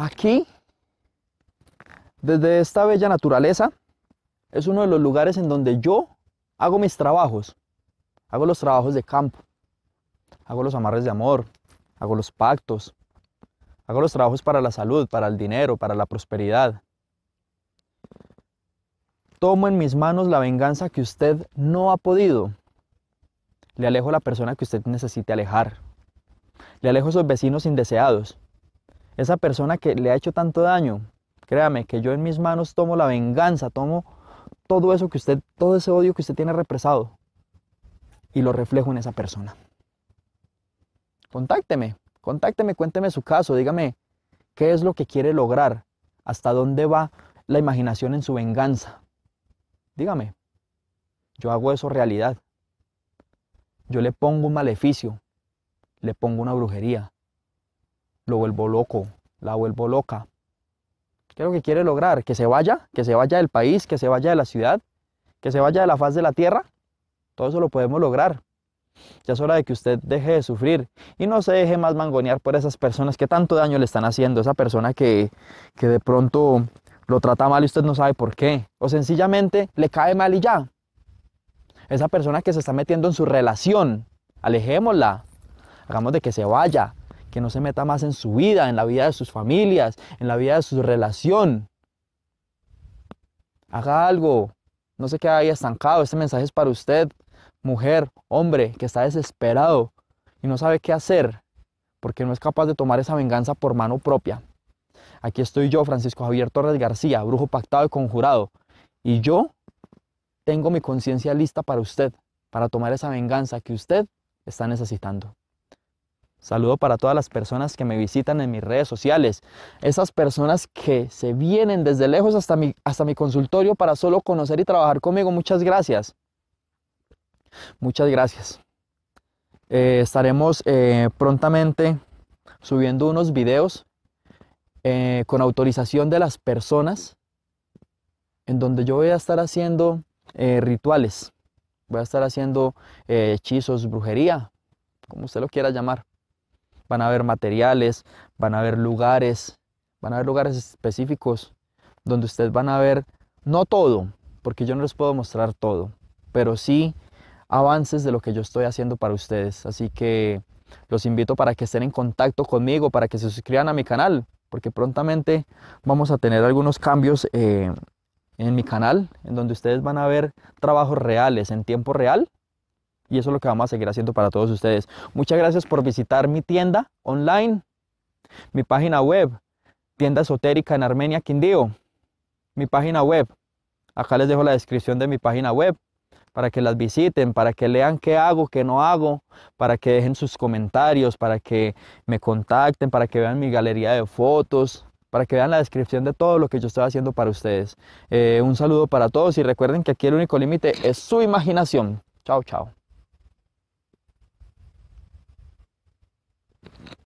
Aquí, desde esta bella naturaleza, es uno de los lugares en donde yo hago mis trabajos. Hago los trabajos de campo, hago los amarres de amor, hago los pactos, hago los trabajos para la salud, para el dinero, para la prosperidad. Tomo en mis manos la venganza que usted no ha podido. Le alejo a la persona que usted necesite alejar. Le alejo a esos vecinos indeseados esa persona que le ha hecho tanto daño, créame que yo en mis manos tomo la venganza, tomo todo eso que usted, todo ese odio que usted tiene represado y lo reflejo en esa persona. Contácteme, contácteme, cuénteme su caso, dígame qué es lo que quiere lograr, hasta dónde va la imaginación en su venganza. Dígame, yo hago eso realidad. Yo le pongo un maleficio, le pongo una brujería, lo vuelvo loco, la vuelvo loca. ¿Qué es lo que quiere lograr? ¿Que se vaya? ¿Que se vaya del país? ¿Que se vaya de la ciudad? ¿Que se vaya de la faz de la tierra? Todo eso lo podemos lograr. Ya es hora de que usted deje de sufrir y no se deje más mangonear por esas personas que tanto daño le están haciendo, esa persona que, que de pronto lo trata mal y usted no sabe por qué, o sencillamente le cae mal y ya. Esa persona que se está metiendo en su relación, alejémosla, hagamos de que se vaya, que no se meta más en su vida, en la vida de sus familias, en la vida de su relación. Haga algo, no se quede ahí estancado. Este mensaje es para usted, mujer, hombre, que está desesperado y no sabe qué hacer porque no es capaz de tomar esa venganza por mano propia. Aquí estoy yo, Francisco Javier Torres García, brujo pactado y conjurado. Y yo tengo mi conciencia lista para usted, para tomar esa venganza que usted está necesitando. Saludo para todas las personas que me visitan en mis redes sociales, esas personas que se vienen desde lejos hasta mi, hasta mi consultorio para solo conocer y trabajar conmigo. Muchas gracias. Muchas gracias. Eh, estaremos eh, prontamente subiendo unos videos eh, con autorización de las personas en donde yo voy a estar haciendo rituales, voy a estar haciendo hechizos, brujería, como usted lo quiera llamar van a ver materiales, van a ver lugares, van a ver lugares específicos donde ustedes van a ver, no todo, porque yo no les puedo mostrar todo, pero sí avances de lo que yo estoy haciendo para ustedes. Así que los invito para que estén en contacto conmigo, para que se suscriban a mi canal, porque prontamente vamos a tener algunos cambios eh, en mi canal, en donde ustedes van a ver trabajos reales, en tiempo real, y eso es lo que vamos a seguir haciendo para todos ustedes. Muchas gracias por visitar mi tienda online, mi página web, tienda esotérica en Armenia, Quindío, mi página web. Acá les dejo la descripción de mi página web para que las visiten, para que lean qué hago, qué no hago, para que dejen sus comentarios, para que me contacten, para que vean mi galería de fotos, para que vean la descripción de todo lo que yo estoy haciendo para ustedes. Eh, un saludo para todos y recuerden que aquí el único límite es su imaginación. Chao, chao.